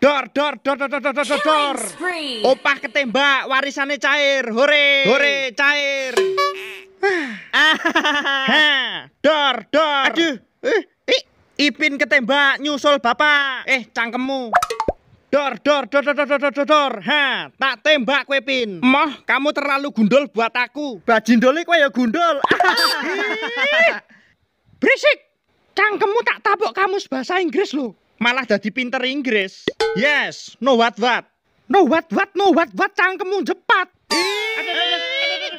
Dor, dor, dor, dor, dor, dor, dor, dor. dor. Opah ketembak, warisannya cair. Hore, hore, cair. ha, dor, dor. Aduh, eh, eh. Ipin ketembak, nyusul bapak. Eh, cangkemmu. Dor, dor, dor, dor, dor, dor, dor, dor. Ha, tak tembak kue pin. Moh, kamu terlalu gundul buat aku. Bajindole kue ya gundul. Berisik. Cangkemmu tak tabok kamus bahasa Inggris lo. Malah jadi pinter Inggris. Yes, no what what. No what what, no what what cangkemmu cepat.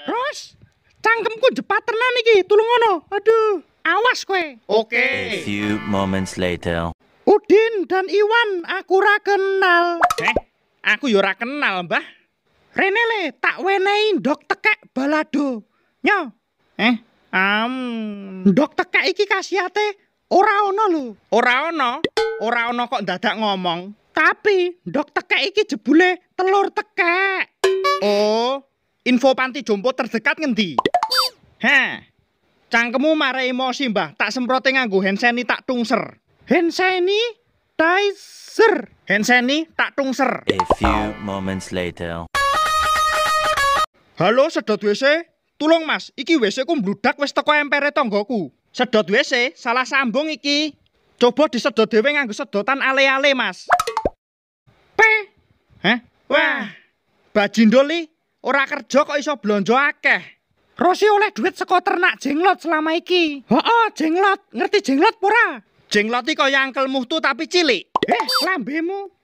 Terus cangkemku jepat tenan iki, tulung ngono. Aduh, awas kowe. Oke. Okay. A few moments later. Udin dan Iwan aku ra kenal. Eh, aku yo ya ra kenal, Mbah. Rene le tak wenehi ndok tekek balado. Nyo. Eh, am um, ndok tekek iki kasiate ora ono lho. Ora ono. Ora ono kok dadak ngomong. Tapi dokter tekek iki jebule telur tekek. Oh, info panti jompo terdekat ngendi? Hah. Cangkemmu marah emosi, Mbah. Tak semprote nganggo henseni tak tungser. Henseni Tizer. Henseni tak tungser. A few moments later. Halo sedot WC. tolong Mas, iki WC ku mbludak wis teko empere tanggoku. Sedot WC salah sambung iki. Coba disedot dhewe nganggo sedotan ale-ale, Mas. Heh? Wah, bajindol iki ora kerja kok iso blonjo akeh. Rosi oleh duit saka ternak jenglot selama iki. Oh, jenglot. Ngerti jenglot pura? Jenglot iko yang angkelmu tuh tapi cilik. Eh, lambemu.